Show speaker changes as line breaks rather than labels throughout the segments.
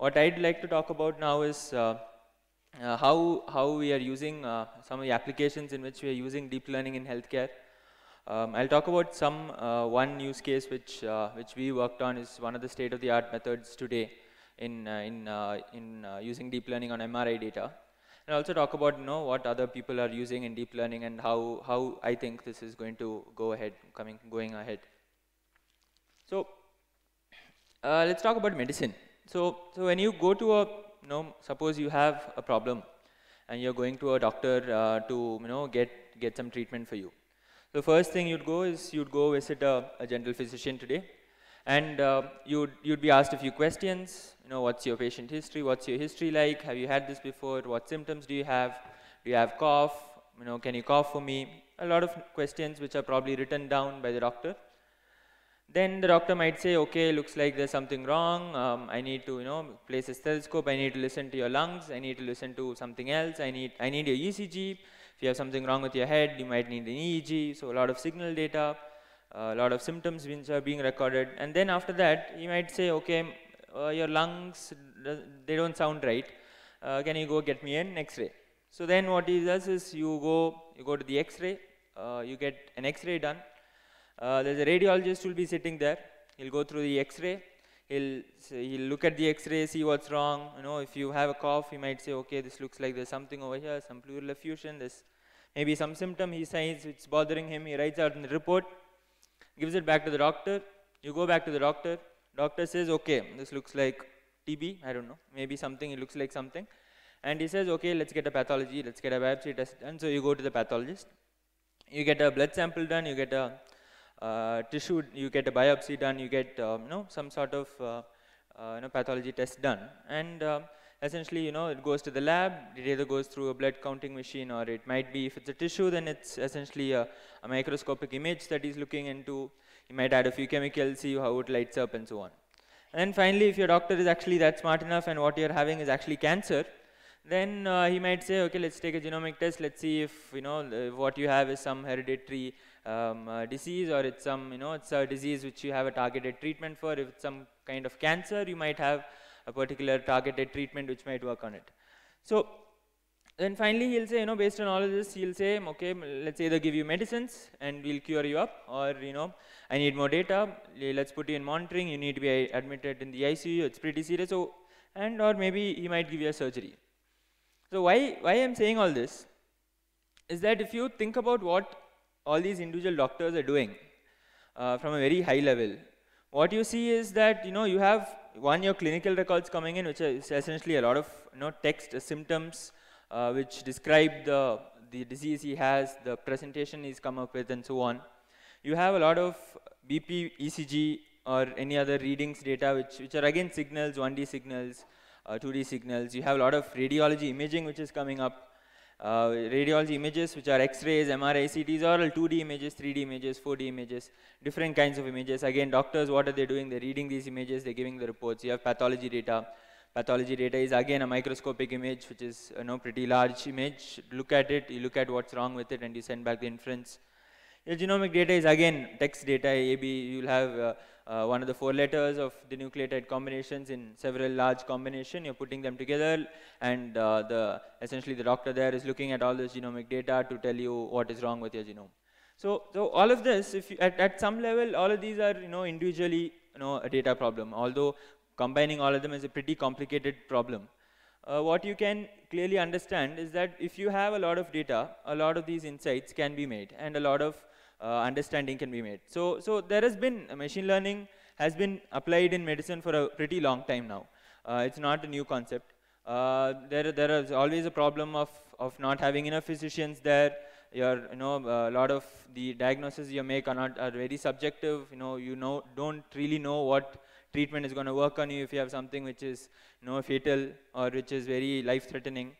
What I'd like to talk about now is uh, uh, how, how we are using uh, some of the applications in which we are using deep learning in healthcare. Um, I'll talk about some one use case which, which we worked on is one of the state-of-the-art methods today in, in, in using deep learning on MRI data and also talk about you know what other people are using in deep learning and how how I think this is going to go ahead coming going ahead. So uh, let's talk about medicine. So, so when you go to a, you know, suppose you have a problem and you're going to a doctor uh, to, you know, get, get some treatment for you. The first thing you'd go is you'd go visit a, a general physician today and uh, you'd, you'd be asked a few questions, you know, what's your patient history, what's your history like, have you had this before, what symptoms do you have, do you have cough, you know, can you cough for me, a lot of questions which are probably written down by the doctor then the doctor might say, okay, looks like there's something wrong. Um, I need to, you know, place a stethoscope. I need to listen to your lungs. I need to listen to something else. I need, I need your ECG. If you have something wrong with your head, you might need an EEG. So a lot of signal data, a lot of symptoms which are being recorded. And then after that, you might say, okay, uh, your lungs, uh, they don't sound right. Uh, can you go get me an X-ray? So then what he does is you go, you go to the X-ray, uh, you get an X-ray done. Uh, there's a radiologist who will be sitting there. He'll go through the x-ray. He'll, he'll look at the x-ray, see what's wrong. You know, if you have a cough, he might say, okay, this looks like there's something over here, some pleural effusion, there's maybe some symptom he says it's bothering him. He writes out in the report, gives it back to the doctor. You go back to the doctor. Doctor says, okay, this looks like TB, I don't know, maybe something, it looks like something. And he says, okay, let's get a pathology, let's get a biopsy test done. So you go to the pathologist. You get a blood sample done, you get a uh, tissue, you get a biopsy done, you get um, you know some sort of uh, uh, you know pathology test done, and um, essentially you know it goes to the lab. It either goes through a blood counting machine, or it might be if it's a tissue, then it's essentially a, a microscopic image that he's looking into. He might add a few chemicals, see how it lights up, and so on. And then finally, if your doctor is actually that smart enough and what you're having is actually cancer, then uh, he might say, okay, let's take a genomic test. Let's see if, you know, what you have is some hereditary um, uh, disease or it's some, you know, it's a disease which you have a targeted treatment for. If it's some kind of cancer, you might have a particular targeted treatment which might work on it. So then finally he'll say, you know, based on all of this, he'll say, okay, let's either give you medicines and we'll cure you up or, you know, I need more data, let's put you in monitoring, you need to be uh, admitted in the ICU, it's pretty serious, so, and or maybe he might give you a surgery. So why, why I'm saying all this is that if you think about what all these individual doctors are doing uh, from a very high level. What you see is that, you know, you have one, your clinical records coming in, which is essentially a lot of, you know, text uh, symptoms, uh, which describe the, the disease he has, the presentation he's come up with, and so on. You have a lot of BP, ECG, or any other readings data, which, which are again signals, 1D signals, 2D uh, signals. You have a lot of radiology imaging, which is coming up. Uh, radiology images, which are X-rays, MRI, CTs, or 2D images, 3D images, 4D images, different kinds of images. Again, doctors, what are they doing? They're reading these images, they're giving the reports. You have pathology data. Pathology data is again a microscopic image, which is you know, pretty large image. Look at it, you look at what's wrong with it, and you send back the inference. Your genomic data is again text data, AB, you'll have uh, uh, one of the four letters of the nucleotide combinations in several large combination. You're putting them together and uh, the essentially the doctor there is looking at all this genomic data to tell you what is wrong with your genome. So, so all of this, if you, at, at some level, all of these are you know individually you know a data problem, although combining all of them is a pretty complicated problem. Uh, what you can clearly understand is that if you have a lot of data, a lot of these insights can be made and a lot of uh, understanding can be made. So, so there has been machine learning has been applied in medicine for a pretty long time now. Uh, it's not a new concept. Uh, there, there is always a problem of, of not having enough physicians there. Your, you know, a lot of the diagnoses you make are not are very subjective. You know, you know, don't really know what treatment is going to work on you if you have something which is, you know, fatal or which is very life-threatening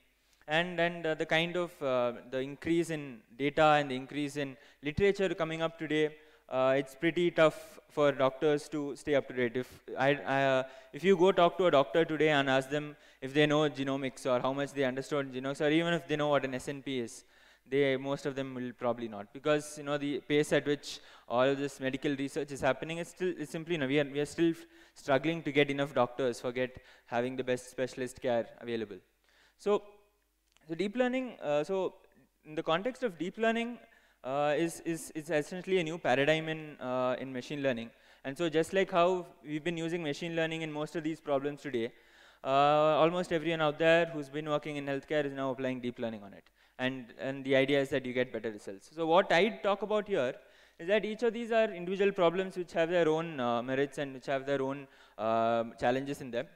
and, and uh, the kind of uh, the increase in data and the increase in literature coming up today, uh, it's pretty tough for doctors to stay up to date. If, I, I uh, if you go talk to a doctor today and ask them if they know genomics or how much they understood genomics or even if they know what an SNP is, they most of them will probably not because you know the pace at which all of this medical research is happening is still is simply you know, we are we are still struggling to get enough doctors for having the best specialist care available so so deep learning, uh, so in the context of deep learning, uh, is, is, is essentially a new paradigm in, uh, in machine learning. And so just like how we've been using machine learning in most of these problems today, uh, almost everyone out there who's been working in healthcare is now applying deep learning on it. And, and the idea is that you get better results. So what I talk about here is that each of these are individual problems which have their own uh, merits and which have their own uh, challenges in them.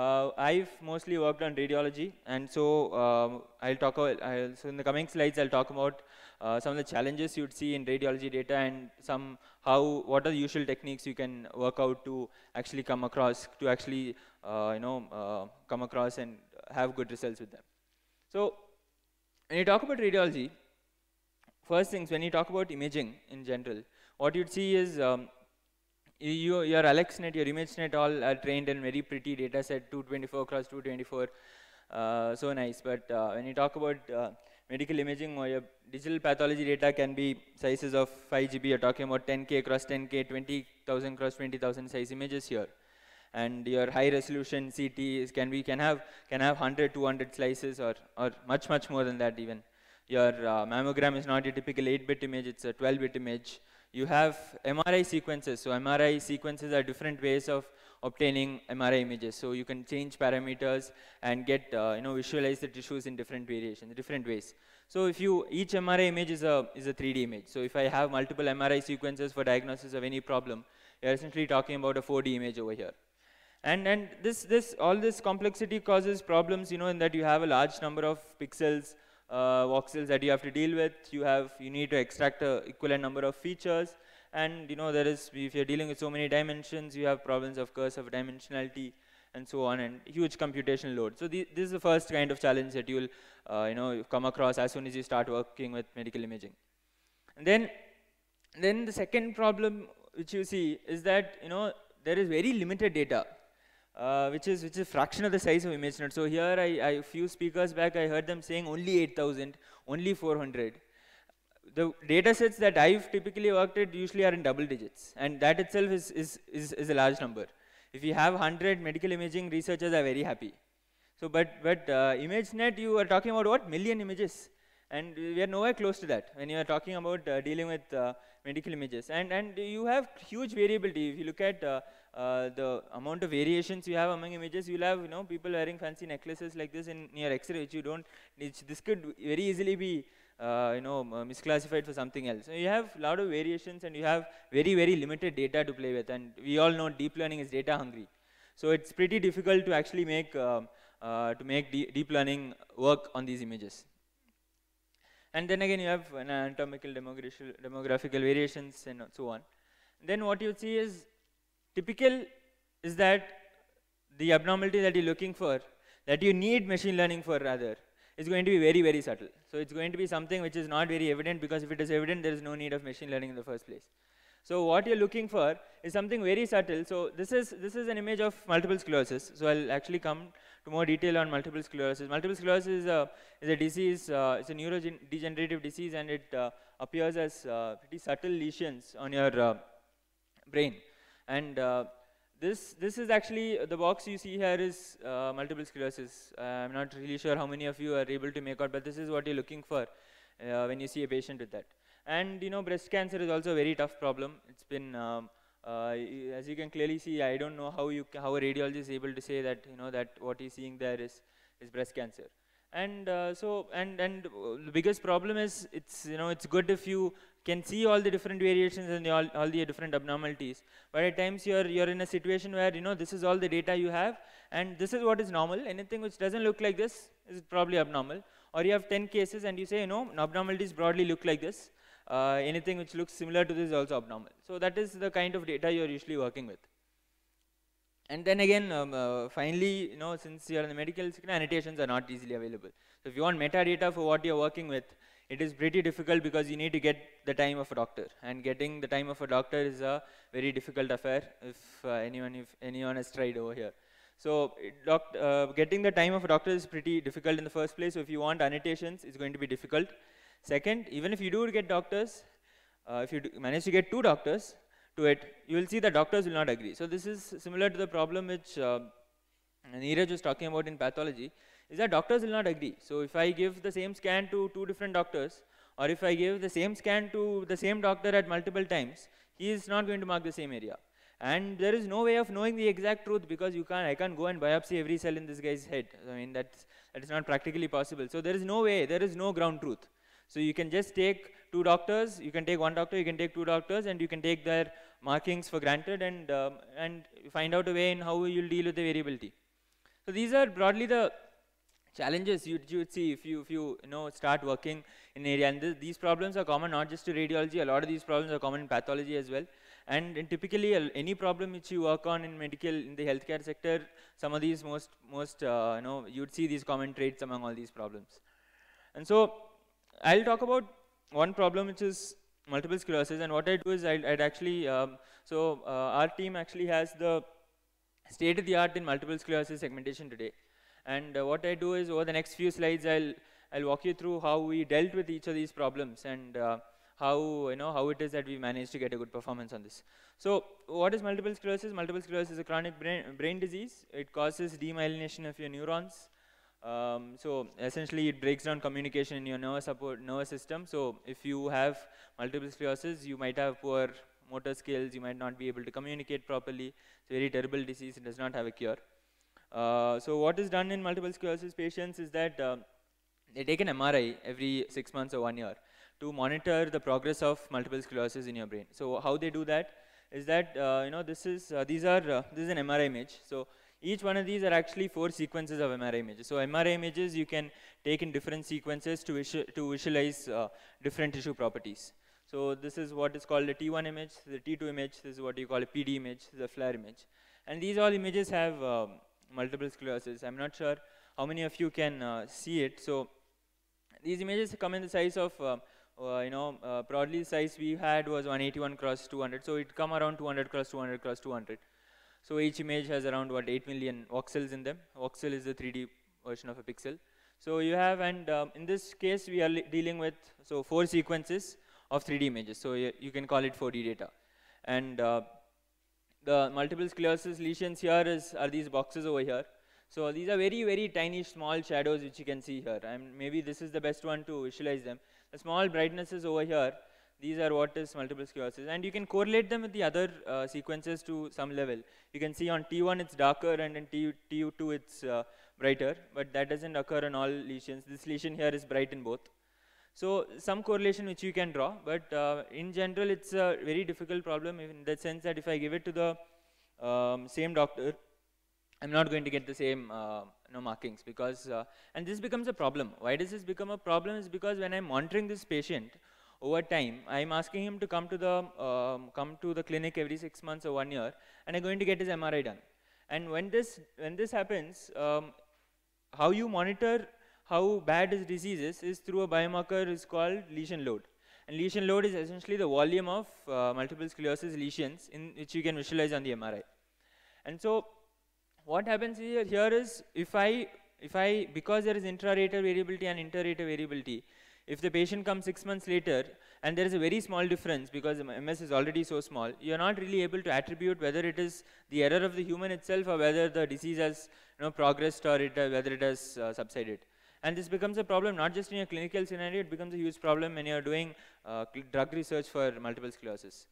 Uh, I've mostly worked on radiology, and so um, I'll talk. About, I'll, so in the coming slides, I'll talk about uh, some of the challenges you'd see in radiology data, and some how what are the usual techniques you can work out to actually come across to actually uh, you know uh, come across and have good results with them. So when you talk about radiology, first things when you talk about imaging in general, what you'd see is um, you, your AlexNet, your ImageNet all are trained in very pretty data set, 224 cross 224, uh, so nice. But uh, when you talk about uh, medical imaging or your uh, digital pathology data can be sizes of 5 GB, you're talking about 10K cross 10K, 20,000 cross 20,000 size images here. And your high resolution CT can be, can have, can have 100, 200 slices or, or much, much more than that even. Your uh, mammogram is not a typical 8-bit image, it's a 12-bit image you have MRI sequences. So MRI sequences are different ways of obtaining MRI images. So you can change parameters and get, uh, you know, visualize the tissues in different variations, different ways. So if you, each MRI image is a, is a 3D image. So if I have multiple MRI sequences for diagnosis of any problem, you're essentially talking about a 4D image over here. And, and this, this, all this complexity causes problems, you know, in that you have a large number of pixels uh, voxels that you have to deal with. You have you need to extract a equivalent number of features, and you know there is if you're dealing with so many dimensions, you have problems of course of dimensionality and so on, and huge computation load. So the, this is the first kind of challenge that you'll uh, you know come across as soon as you start working with medical imaging. And then then the second problem which you see is that you know there is very limited data uh, which is which is fraction of the size of ImageNet. So here, I, I, a few speakers back, I heard them saying only 8,000, only 400. The data sets that I've typically worked at usually are in double digits, and that itself is, is, is, is a large number. If you have 100 medical imaging researchers are very happy. So, but, but uh, ImageNet, you are talking about what? Million images and we are nowhere close to that when you are talking about uh, dealing with uh, medical images. And, and you have huge variability. If you look at uh, uh the amount of variations you have among images, you'll have you know people wearing fancy necklaces like this in near X-ray, which you don't. this could very easily be uh, you know uh, misclassified for something else. So you have a lot of variations, and you have very very limited data to play with. And we all know deep learning is data hungry, so it's pretty difficult to actually make um, to make deep learning work on these images. And then again, you have an uh, anatomical demographical variations and so on. Then what you see is typical is that the abnormality that you're looking for, that you need machine learning for rather, is going to be very, very subtle. So it's going to be something which is not very evident because if it is evident, there is no need of machine learning in the first place. So what you're looking for is something very subtle. So this is, this is an image of multiple sclerosis. So I'll actually come to more detail on multiple sclerosis. Multiple sclerosis is uh, a, is a disease, uh, it's a neurodegenerative disease and it uh, appears as uh, pretty subtle lesions on your uh, brain. And uh, this, this is actually, the box you see here is multiple sclerosis. I'm not really sure how many of you are able to make out, but this is what you're looking for when you see a patient with that. And you know, breast cancer is also a very tough problem. It's been um, uh, as you can clearly see, I don't know how you how a radiologist is able to say that you know that what he's seeing there is is breast cancer. And uh, so and and uh, the biggest problem is it's you know it's good if you can see all the different variations and the all, all the different abnormalities. But at times you're you're in a situation where you know this is all the data you have, and this is what is normal. Anything which doesn't look like this is probably abnormal. Or you have 10 cases and you say you know abnormalities broadly look like this uh, anything which looks similar to this is also abnormal. So that is the kind of data you're usually working with. And then again, um, uh, finally, you know, since you're in the medical sector, annotations are not easily available. So if you want metadata for what you're working with, it is pretty difficult because you need to get the time of a doctor. And getting the time of a doctor is a very difficult affair if uh, anyone, if anyone has tried over here. So uh, getting the time of a doctor is pretty difficult in the first place. So if you want annotations, it's going to be difficult. Second, even if you do get doctors, uh, if you manage to get two doctors to it, you will see the doctors will not agree. So this is similar to the problem which uh, Neeraj was talking about in pathology, is that doctors will not agree. So if I give the same scan to two different doctors, or if I give the same scan to the same doctor at multiple times, he is not going to mark the same area. And there is no way of knowing the exact truth because you can't, I can't go and biopsy every cell in this guy's head. I mean, that's, that is not practically possible. So there is no way, there is no ground truth. So you can just take two doctors, you can take one doctor, you can take two doctors, and you can take their markings for granted and, um, and find out a way in how you'll deal with the variability. So these are broadly the challenges you'd, you'd see if you, if you, you know, start working in area. And th these problems are common not just to radiology, a lot of these problems are common in pathology as well. And, and typically uh, any problem which you work on in medical, in the healthcare sector, some of these most, most uh, you know, you'd see these common traits among all these problems. And so I'll talk about one problem which is multiple sclerosis and what I do is I'd, I'd actually, um, so uh, our team actually has the state of the art in multiple sclerosis segmentation today. And uh, what I do is over the next few slides I'll, I'll walk you through how we dealt with each of these problems and uh, how, you know, how it is that we managed to get a good performance on this. So what is multiple sclerosis? Multiple sclerosis is a chronic brain, brain disease. It causes demyelination of your neurons. Um, so essentially it breaks down communication in your nervous, support, nervous system. So if you have multiple sclerosis, you might have poor motor skills, you might not be able to communicate properly. It's a very terrible disease, it does not have a cure. Uh, so what is done in multiple sclerosis patients is that uh, they take an MRI every six months or one year to monitor the progress of multiple sclerosis in your brain. So how they do that is that, uh, you know, this is, uh, these are, uh, this is an MRI image. So each one of these are actually four sequences of MRI images. So MRI images you can take in different sequences to, visu to visualize uh, different tissue properties. So this is what is called a T1 image, the T2 image, this is what you call a PD image, the flare image. And these all images have um, multiple sclerosis. I'm not sure how many of you can uh, see it. So these images come in the size of, uh, uh, you know, uh, broadly the size we had was 181 cross 200. So it come around 200 cross 200 cross 200. So each image has around what 8 million voxels in them. Voxel is the 3D version of a pixel. So you have, and um, in this case, we are dealing with so four sequences of 3D images. So you can call it 4D data. And uh, the multiple sclerosis lesions here is are these boxes over here. So these are very, very tiny small shadows which you can see here. And maybe this is the best one to visualize them. The small brightnesses over here these are what is multiple sclerosis. And you can correlate them with the other uh, sequences to some level. You can see on T1 it's darker and in T, 2 it's uh, brighter, but that doesn't occur in all lesions. This lesion here is bright in both. So some correlation which you can draw, but uh, in general it's a very difficult problem in the sense that if I give it to the um, same doctor, I'm not going to get the same uh, no markings because, uh, and this becomes a problem. Why does this become a problem is because when I'm monitoring this patient over time. I'm asking him to come to the um, come to the clinic every six months or one year, and I'm going to get his MRI done. And when this when this happens, um, how you monitor how bad his disease is is through a biomarker is called lesion load. And lesion load is essentially the volume of uh, multiple sclerosis lesions in which you can visualize on the MRI. And so what happens here, here is if I if I because there is intra-rater variability and inter-rater variability, if the patient comes six months later and there is a very small difference because MS is already so small, you're not really able to attribute whether it is the error of the human itself or whether the disease has you know, progressed or it, uh, whether it has uh, subsided. And this becomes a problem not just in a clinical scenario, it becomes a huge problem when you're doing uh, drug research for multiple sclerosis.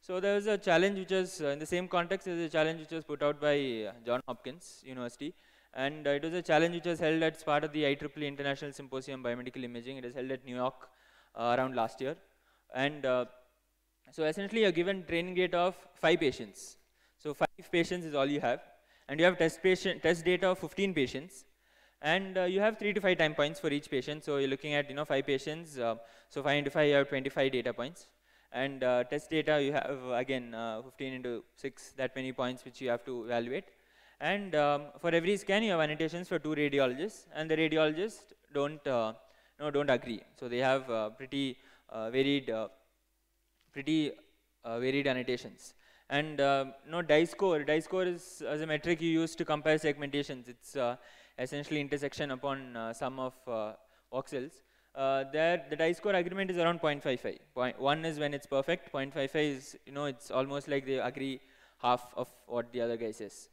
So there was a challenge which was, uh, in the same context, there's a challenge which was put out by uh, John Hopkins University, and uh, it was a challenge which was held as part of the IEEE International Symposium on Biomedical Imaging. It was held at New York uh, around last year. And uh, so essentially you're given training data of five patients. So five patients is all you have. And you have test, patient, test data of 15 patients. And uh, you have three to five time points for each patient. So you're looking at, you know, five patients. Uh, so five into five, you have 25 data points. And uh, test data, you have, again, 15 into six, that many points which you have to evaluate. And um, for every scan, you have annotations for two radiologists, and the radiologists don't uh, no don't agree. So they have uh, pretty uh, varied uh, pretty uh, varied annotations. And uh, no Dice score. Dye score is as a metric you use to compare segmentations. It's essentially intersection upon sum of voxels. there, the Dice score agreement is around 0.55. Point one is when it's perfect. 0.55 is you know it's almost like they agree half of what the other guy says.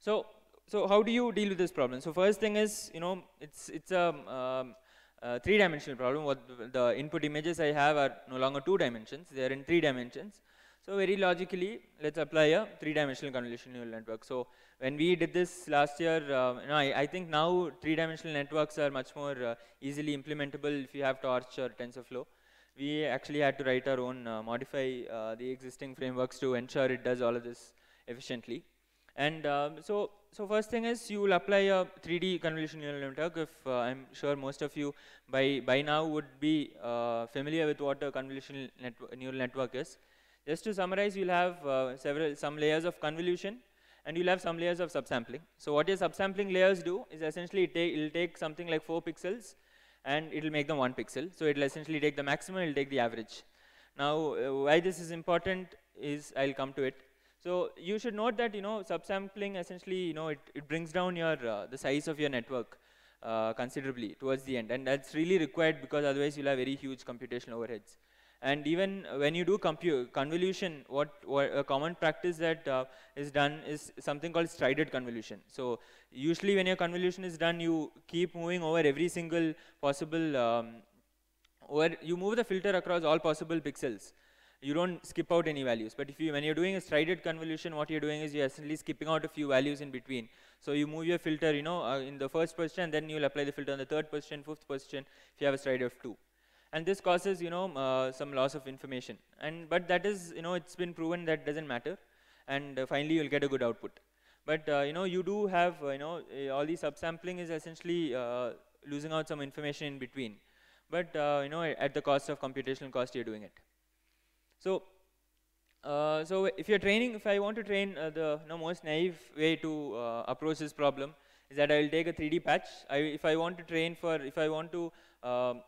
So, so how do you deal with this problem? So first thing is, you know, it's, it's a, um, um a three-dimensional problem. What the input images I have are no longer two dimensions, they are in three dimensions. So very logically, let's apply a three-dimensional convolutional neural network. So when we did this last year, uh, you know, I, I, think now three-dimensional networks are much more uh, easily implementable if you have Torch or TensorFlow. We actually had to write our own, uh, modify uh, the existing frameworks to ensure it does all of this efficiently. And um, so, so first thing is you will apply a 3D convolutional neural network. If uh, I'm sure most of you by by now would be uh, familiar with what a convolutional neural network is. Just to summarize, you'll have uh, several some layers of convolution, and you'll have some layers of subsampling. So what your subsampling layers do is essentially it ta it'll take something like four pixels, and it'll make them one pixel. So it'll essentially take the maximum, it'll take the average. Now, uh, why this is important is I'll come to it. So you should note that, you know, subsampling essentially, you know, it, it brings down your, uh, the size of your network uh, considerably towards the end. And that's really required because otherwise you'll have very huge computational overheads. And even when you do convolution, what, what, a common practice that uh, is done is something called strided convolution. So usually when your convolution is done, you keep moving over every single possible, um, or you move the filter across all possible pixels you don't skip out any values. But if you, when you're doing a strided convolution, what you're doing is you're essentially skipping out a few values in between. So you move your filter, you know, uh, in the first position, then you'll apply the filter in the third position, fifth position, if you have a stride of two. And this causes, you know, uh, some loss of information. And, but that is, you know, it's been proven that doesn't matter. And uh, finally, you'll get a good output. But, uh, you know, you do have, uh, you know, eh, all the subsampling is essentially uh, losing out some information in between. But, you know, at the cost of computational cost, you're doing it. So, uh, so if you're training, if I want to train uh, the you know, most naive way to uh, approach this problem is that I'll take a 3D patch. I, if I want to train for, if I want to um,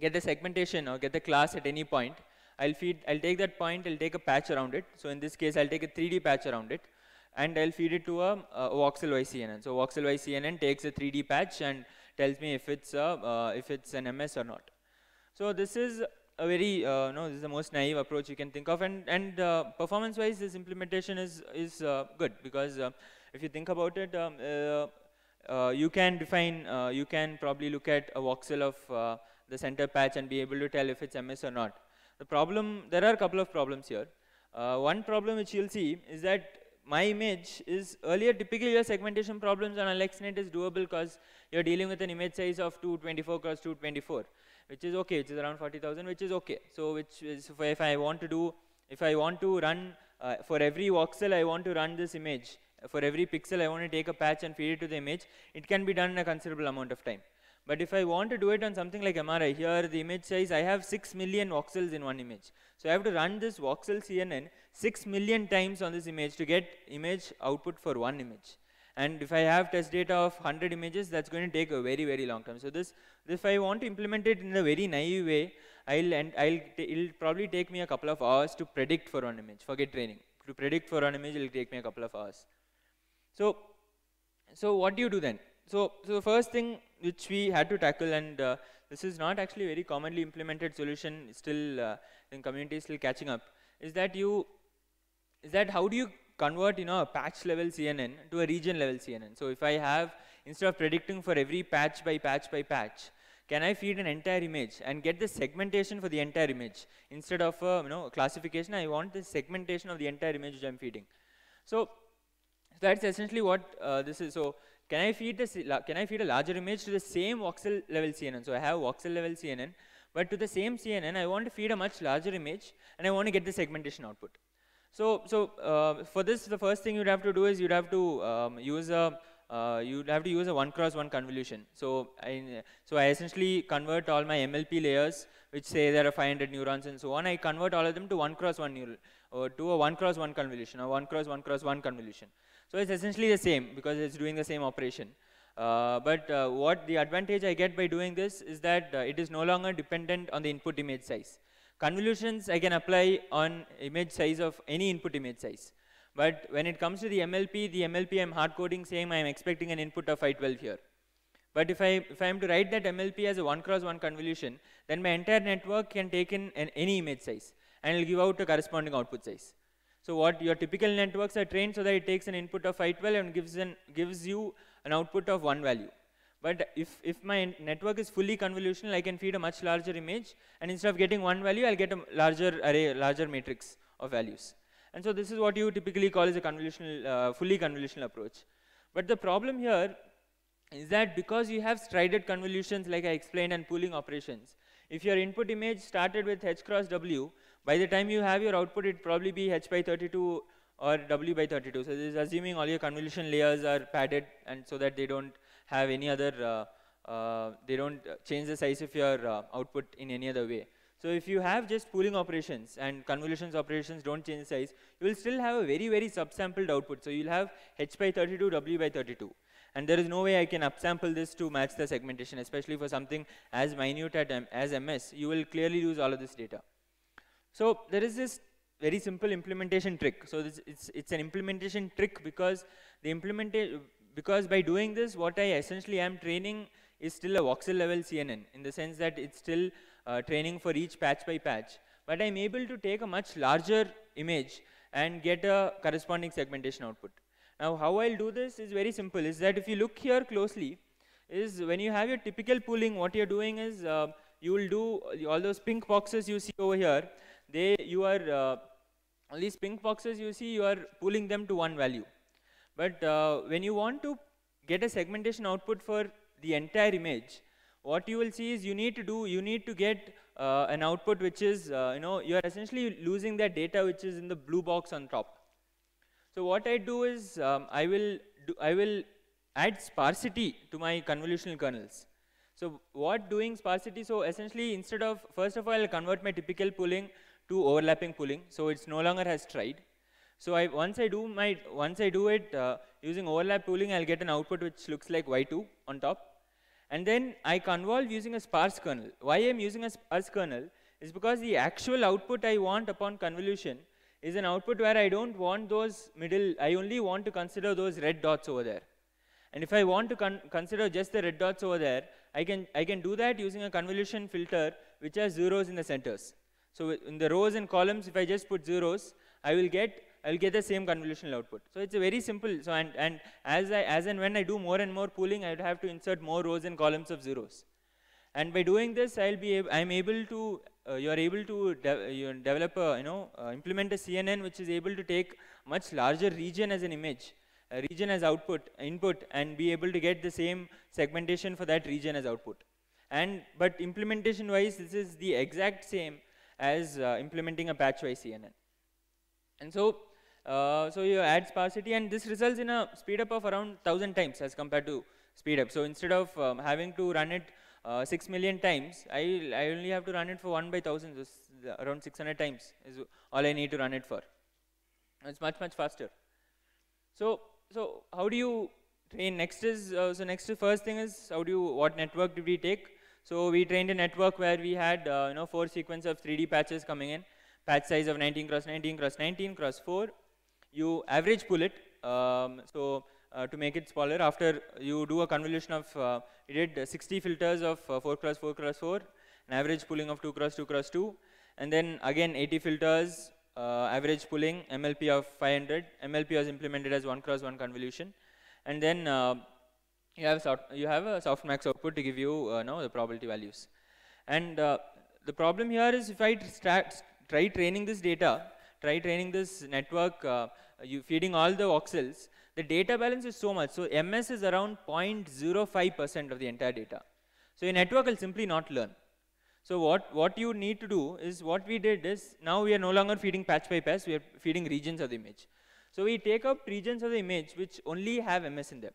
get the segmentation or get the class at any point, I'll feed, I'll take that point, I'll take a patch around it. So in this case, I'll take a 3D patch around it and I'll feed it to a, a voxel YCNN. So voxel YCNN takes a 3D patch and tells me if it's a, uh, if it's an MS or not. So this is a very, uh, no, this is the most naive approach you can think of. And, and uh, performance-wise, this implementation is, is uh, good because uh, if you think about it, um, uh, uh, you can define, you can probably look at a voxel of the center patch and be able to tell if it's MS or not. The problem, there are a couple of problems here. one problem which you'll see is that my image is earlier typically your segmentation problems on AlexNet is doable because you're dealing with an image size of 224 cross 224 which is okay, which is around 40,000, which is okay. So which is, if I want to do, if I want to run, uh, for every voxel I want to run this image, for every pixel I want to take a patch and feed it to the image, it can be done in a considerable amount of time. But if I want to do it on something like MRI, here the image size, I have 6 million voxels in one image. So I have to run this voxel CNN 6 million times on this image to get image output for one image. And if I have test data of 100 images, that's going to take a very, very long time. So this, if I want to implement it in a very naive way, I'll, I'll it'll probably take me a couple of hours to predict for one image. Forget training. To predict for one image, it'll take me a couple of hours. So, so what do you do then? So, so the first thing which we had to tackle, and uh, this is not actually a very commonly implemented solution, still uh, in community is still catching up, is that you, is that how do you convert you know a patch level CNN to a region level CNN. So if I have, instead of predicting for every patch by patch by patch, can I feed an entire image and get the segmentation for the entire image? Instead of you know classification, I want the segmentation of the entire image which I'm feeding. So that's essentially what uh, this is. So can I feed this? Can I feed a larger image to the same voxel level CNN? So I have voxel level CNN, but to the same CNN, I want to feed a much larger image, and I want to get the segmentation output. So, so uh, for this, the first thing you'd have to do is you'd have to um, use a uh, you'd have to use a one cross one convolution. So I, so I essentially convert all my MLP layers, which say there are 500 neurons and so on. I convert all of them to one cross one neural, or to a one cross one convolution, or one cross one cross one convolution. So it's essentially the same because it's doing the same operation. Uh, but uh, what the advantage I get by doing this is that uh, it is no longer dependent on the input image size. Convolutions I can apply on image size of any input image size. But when it comes to the MLP, the MLP I'm hard coding saying I'm expecting an input of I12 here. But if I if I am to write that MLP as a one cross one convolution, then my entire network can take in an, any image size and it'll give out a corresponding output size. So what your typical networks are trained so that it takes an input of I12 and gives an gives you an output of one value. But if, if my network is fully convolutional, I can feed a much larger image. And instead of getting one value, I'll get a larger array, larger matrix of values. And so this is what you typically call as a convolutional, uh, fully convolutional approach. But the problem here is that because you have strided convolutions like I explained and pooling operations, if your input image started with h cross w, by the time you have your output, it probably be h by 32 or w by 32. So this is assuming all your convolution layers are padded and so that they don't have any other, uh, uh, they don't change the size of your uh, output in any other way. So if you have just pooling operations and convolutions operations don't change size, you will still have a very, very subsampled output. So you'll have h by 32, w by 32. And there is no way I can upsample this to match the segmentation, especially for something as minute as MS. You will clearly lose all of this data. So there is this very simple implementation trick. So this, it's, it's an implementation trick because the implementation, because by doing this, what I essentially am training is still a voxel level CNN in the sense that it's still uh, training for each patch by patch. But I'm able to take a much larger image and get a corresponding segmentation output. Now how I'll do this is very simple, is that if you look here closely, is when you have your typical pooling, what you're doing is uh, you will do all those pink boxes you see over here, they, you are, uh, all these pink boxes you see, you are pooling them to one value. But uh, when you want to get a segmentation output for the entire image, what you will see is you need to do, you need to get uh, an output which is, uh, you know, you're essentially losing that data which is in the blue box on top. So what I do is um, I will do, I will add sparsity to my convolutional kernels. So what doing sparsity, so essentially instead of, first of all I'll convert my typical pooling to overlapping pooling, so it's no longer has tried. So I, once I do my once I do it uh, using overlap pooling, I'll get an output which looks like y2 on top. And then I convolve using a sparse kernel. Why I'm using a sparse kernel is because the actual output I want upon convolution is an output where I don't want those middle, I only want to consider those red dots over there. And if I want to con consider just the red dots over there, I can, I can do that using a convolution filter which has zeros in the centers. So in the rows and columns, if I just put zeros, I will get I'll get the same convolutional output. So it's a very simple. So and, and as, I, as and when I do more and more pooling, I would have to insert more rows and columns of zeros. And by doing this, I'll be ab I'm able to, uh, you're able to de you develop a, you know, uh, implement a CNN which is able to take much larger region as an image, a region as output, input, and be able to get the same segmentation for that region as output. And, but implementation wise, this is the exact same as uh, implementing a batch wise CNN. And so uh, so you add sparsity and this results in a speed up of around 1000 times as compared to speed up. So instead of um, having to run it uh, 6 million times, I, I only have to run it for 1 by 1000, so around 600 times is all I need to run it for. It's much, much faster. So, so how do you train? Next is, uh, so next to first thing is how do you, what network did we take? So we trained a network where we had, uh, you know, four sequence of 3D patches coming in, patch size of 19 cross 19 cross 19 cross 4 you average pull it. Um, so uh, to make it smaller, after you do a convolution of, uh, you did 60 filters of uh, 4 cross 4 cross 4, an average pulling of 2 cross 2 cross 2, and then again 80 filters, uh, average pulling, MLP of 500, MLP was implemented as 1 cross 1 convolution, and then uh, you have soft, you have a softmax output to give you uh, the probability values. And uh, the problem here is if I try training this data, try training this network, uh, you feeding all the voxels, the data balance is so much. So MS is around 0.05% of the entire data. So your network will simply not learn. So what, what you need to do is what we did is now we are no longer feeding patch by patch, we are feeding regions of the image. So we take up regions of the image which only have MS in them.